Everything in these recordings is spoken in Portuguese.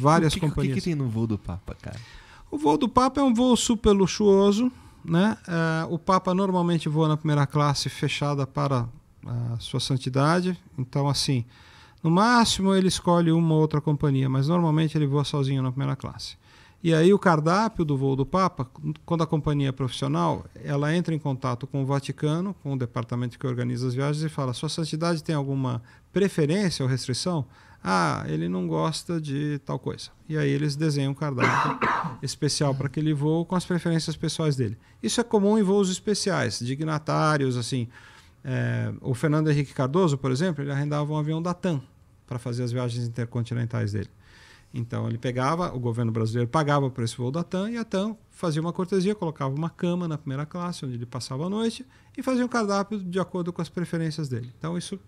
Várias que, companhias. O que, que, tem no voo do Papa, cara? O voo do Papa é um voo super luxuoso, né? Uh, o Papa normalmente voa na primeira classe fechada para a sua santidade. Então, assim, no máximo ele escolhe uma ou outra companhia, mas normalmente ele voa sozinho na primeira classe. E aí o cardápio do voo do Papa, quando a companhia é profissional, ela entra em contato com o Vaticano, com o departamento que organiza as viagens e fala: "Sua Santidade tem alguma preferência ou restrição?" Ah, ele não gosta de tal coisa. E aí eles desenham um cardápio especial para aquele voo com as preferências pessoais dele. Isso é comum em voos especiais, dignatários, assim. É, o Fernando Henrique Cardoso, por exemplo, ele arrendava um avião da TAM para fazer as viagens intercontinentais dele. Então ele pegava, o governo brasileiro pagava por esse voo da TAM e a TAM fazia uma cortesia, colocava uma cama na primeira classe onde ele passava a noite e fazia um cardápio de acordo com as preferências dele. Então isso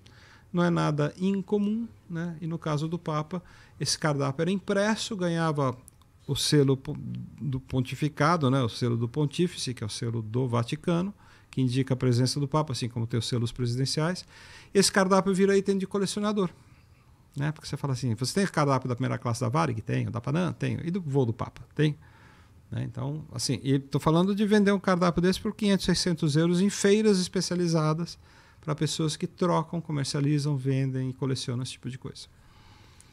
não é nada incomum, né? E no caso do Papa, esse cardápio era impresso, ganhava o selo do pontificado, né? O selo do pontífice, que é o selo do Vaticano, que indica a presença do Papa, assim como tem os selos presidenciais. Esse cardápio vira item de colecionador. Né? Porque você fala assim, você tem cardápio da primeira classe da Varig? Tem. Da Panam? tem, E do voo do Papa? tem. Né? Então, assim, estou falando de vender um cardápio desse por 500, 600 euros em feiras especializadas, para pessoas que trocam, comercializam, vendem e colecionam esse tipo de coisa.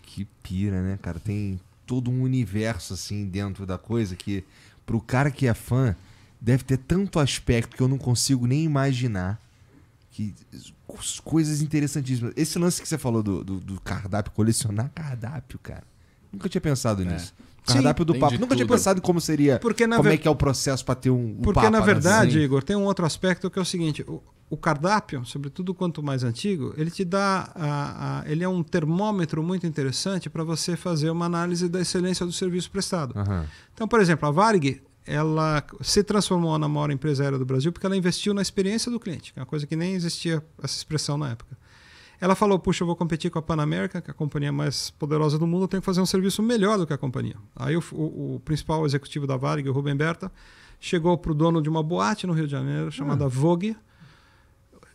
Que pira, né, cara? Tem todo um universo assim dentro da coisa que pro cara que é fã deve ter tanto aspecto que eu não consigo nem imaginar. Que coisas interessantíssimas. Esse lance que você falou do, do, do cardápio, colecionar cardápio, cara. Nunca tinha pensado é. nisso cardápio do papo. Nunca tudo. tinha pensado como seria, porque, como é que é o processo para ter um, um Porque papa, na né? verdade, né? Igor, tem um outro aspecto que é o seguinte, o, o cardápio, sobretudo quanto mais antigo, ele te dá, a, a, ele é um termômetro muito interessante para você fazer uma análise da excelência do serviço prestado. Uhum. Então, por exemplo, a Varg. ela se transformou na maior empresária do Brasil porque ela investiu na experiência do cliente, que é uma coisa que nem existia essa expressão na época. Ela falou: puxa, eu vou competir com a Pan que é a companhia mais poderosa do mundo, eu tenho que fazer um serviço melhor do que a companhia. Aí o, o, o principal executivo da Varig, o Rubem Berta, chegou para o dono de uma boate no Rio de Janeiro chamada ah. Vogue.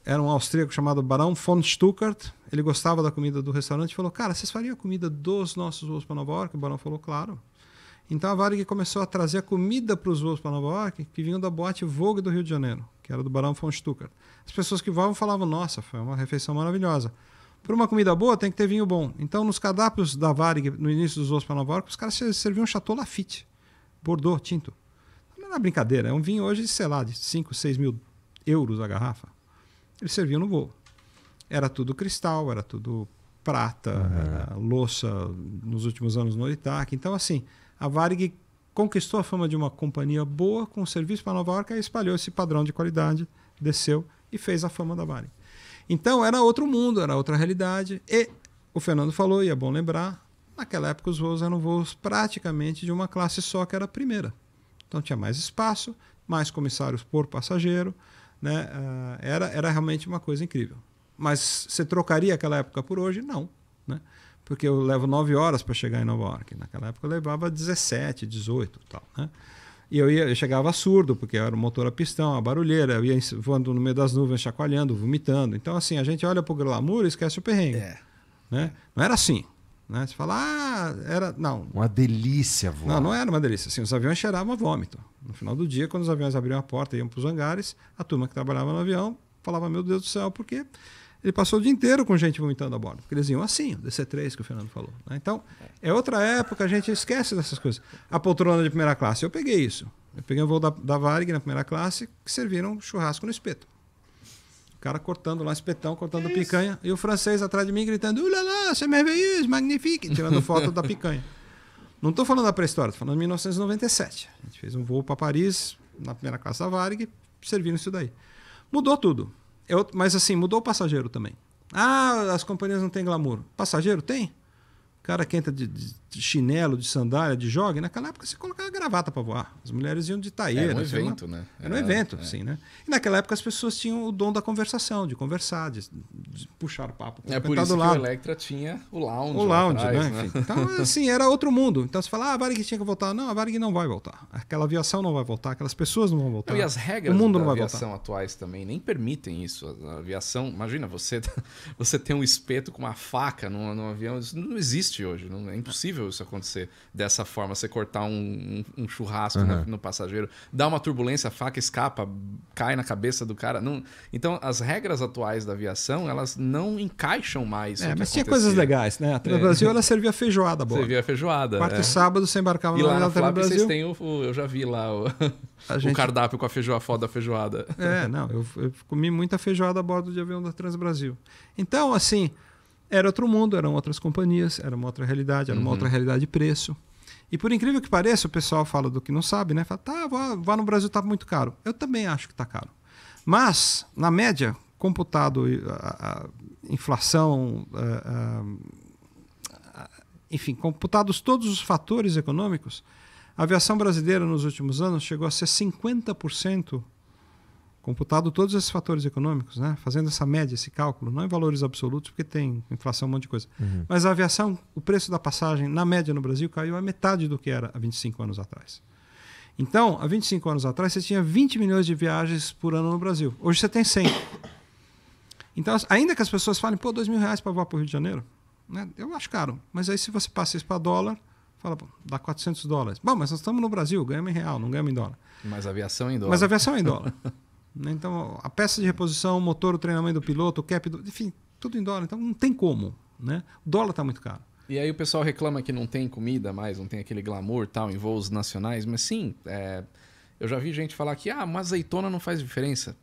Era um austríaco chamado Barão von Stuckart. Ele gostava da comida do restaurante e falou: Cara, vocês fariam a comida dos nossos voos para Nova York? O Barão falou: Claro. Então a Varig começou a trazer a comida para os voos para Nova York que vinham da boate Vogue do Rio de Janeiro que era do Barão von Stuttgart. As pessoas que vão falavam, nossa, foi uma refeição maravilhosa. Para uma comida boa, tem que ter vinho bom. Então, nos cardápios da Varig, no início dos voos para Nova York, os caras serviam Chateau Lafite, Bordeaux, tinto. Não é brincadeira, é um vinho hoje, sei lá, de 5, 6 mil euros a garrafa. Eles serviam no voo. Era tudo cristal, era tudo prata, uhum. era louça nos últimos anos no Itaque. Então, assim, a Varig conquistou a fama de uma companhia boa com serviço para Nova York, aí espalhou esse padrão de qualidade, desceu e fez a fama da vale Então era outro mundo, era outra realidade. E o Fernando falou, e é bom lembrar, naquela época os voos eram voos praticamente de uma classe só, que era a primeira. Então tinha mais espaço, mais comissários por passageiro, né? Ah, era, era realmente uma coisa incrível. Mas você trocaria aquela época por hoje? Não. Né? porque eu levo 9 horas para chegar em Nova York. Naquela época eu levava 17, 18 tal, né? E eu, ia, eu chegava surdo, porque era o motor a pistão, a barulheira, eu ia voando no meio das nuvens, chacoalhando, vomitando. Então, assim, a gente olha para o glamour e esquece o perrengue. É. Né? É. Não era assim. Né? Você fala, ah, era. Não. Uma delícia voar. Não, não era uma delícia. Assim, os aviões cheiravam a vômito. No final do dia, quando os aviões abriam a porta e iam para os hangares, a turma que trabalhava no avião falava, meu Deus do céu, por quê? ele passou o dia inteiro com gente vomitando a bordo, porque eles iam assim, DC3 que o Fernando falou. Né? Então, é outra época, a gente esquece dessas coisas. A poltrona de primeira classe, eu peguei isso. Eu peguei um voo da, da Varig na primeira classe, que serviram churrasco no espeto. O cara cortando lá, espetão, cortando é a picanha, e o francês atrás de mim gritando: Olha lá, c'est merveilleux, magnifique, tirando foto da picanha. Não estou falando da pré-história, estou falando de 1997. A gente fez um voo para Paris, na primeira classe da Varig, serviram isso daí. Mudou tudo. Eu, mas assim, mudou o passageiro também. Ah, as companhias não têm glamour. Passageiro tem? cara que entra de, de chinelo, de sandália, de jogue, naquela época você colocava gravata para voar. As mulheres iam de taieira. Era um evento, uma... né? Era, um evento, é. sim, né? E naquela época as pessoas tinham o dom da conversação, de conversar, de, de puxar o papo. É por isso que o Electra tinha o lounge. O lounge, atrás, né? né? então, assim, era outro mundo. Então você fala, ah, a Varig tinha que voltar. Não, a Varig não vai voltar. Aquela aviação não vai voltar, aquelas pessoas não vão voltar. Não, e as regras o mundo da não vai aviação voltar. atuais também nem permitem isso. A aviação, imagina, você, tá, você tem um espeto com uma faca no no avião, isso não existe existe hoje. Não, é impossível isso acontecer dessa forma. Você cortar um, um, um churrasco uhum. no, no, passageiro, dá uma turbulência, a faca escapa, cai na cabeça do cara. Não... Então, as regras atuais da aviação, elas não encaixam mais. É, mas tinha coisas legais, né? A Trans é. Brasil, é. ela servia feijoada, boa. Servia feijoada. Quarta é. e sábado você embarcava e lá na, Trans Brasil. vocês têm o, o, eu já vi lá o, gente... o cardápio com a feijoada foda feijoada. É, não, eu, eu comi muita feijoada a bordo de avião da Trans Brasil. Então, assim, era outro mundo, eram outras companhias, era uma outra realidade, era uma uhum. outra realidade de preço. E por incrível que pareça, o pessoal fala do que não sabe, né? Fala, tá, vá, vá no Brasil tá muito caro. Eu também acho que tá caro. Mas, na média, computado a, a inflação, a, enfim, computados todos os fatores econômicos, a aviação brasileira nos últimos anos chegou a ser 50% computado todos esses fatores econômicos, né? fazendo essa média, esse cálculo, não em valores absolutos, porque tem inflação, um monte de coisa. Uhum. Mas a aviação, o preço da passagem, na média no Brasil, caiu a metade do que era há 25 anos atrás. Então, há 25 anos atrás, você tinha 20 milhões de viagens por ano no Brasil. Hoje você tem 100. Então, ainda que as pessoas falem, pô, 2 mil reais para voar para o Rio de Janeiro, né? eu acho caro. Mas aí, se você passa isso para dólar, fala, pô, dá 400 dólares. Bom, mas nós estamos no Brasil, ganhamos em real, não ganhamos em dólar. Mas aviação é em dólar. Mas aviação é em dólar. Né? Então, a peça de reposição, o motor, o treinamento do piloto, o cap, do, enfim, tudo em dólar. Então, não tem como. Né? O dólar está muito caro. E aí o pessoal reclama que não tem comida mais, não tem aquele glamour tal em voos nacionais, mas sim, é, eu já vi gente falar que ah, uma azeitona não faz diferença.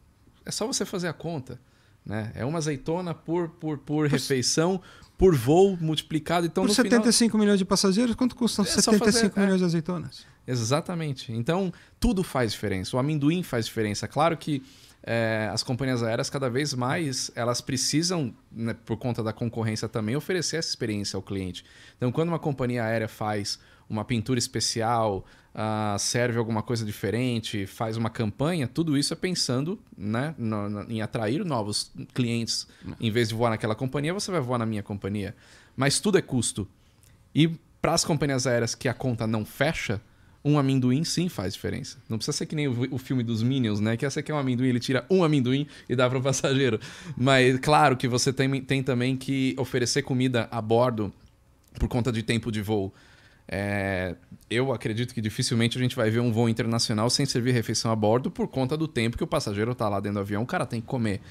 É só você fazer a conta. Né? É uma azeitona por, por, por refeição, por voo multiplicado. Então, por 75 final... milhões de passageiros, quanto custam é 75 fazer, é. milhões é. de azeitonas? Exatamente. Então, tudo faz diferença. O amendoim faz diferença. Claro que é, as companhias aéreas cada vez mais elas precisam, né, por conta da concorrência também, oferecer essa experiência ao cliente. Então, quando uma companhia aérea faz uma pintura especial, uh, serve alguma coisa diferente, faz uma campanha, tudo isso é pensando né, no, no, em atrair novos clientes. É. Em vez de voar naquela companhia, você vai voar na minha companhia. Mas tudo é custo. E para as companhias aéreas que a conta não fecha, um amendoim sim faz diferença. Não precisa ser que nem o, o filme dos Minions, né? Que essa aqui é um amendoim, ele tira um amendoim e dá para o passageiro. Mas claro que você tem, tem também que oferecer comida a bordo por conta de tempo de voo. É, eu acredito que dificilmente a gente vai ver um voo internacional sem servir refeição a bordo por conta do tempo que o passageiro está lá dentro do avião, o cara tem que comer.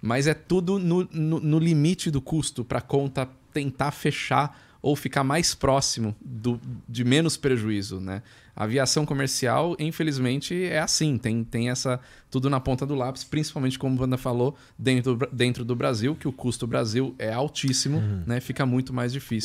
Mas é tudo no, no, no limite do custo para a conta tentar fechar ou ficar mais próximo do, de menos prejuízo, né? A aviação comercial, infelizmente, é assim, tem, tem essa tudo na ponta do lápis, principalmente como o Wanda falou, dentro, dentro do Brasil, que o custo Brasil é altíssimo, uhum. né? Fica muito mais difícil.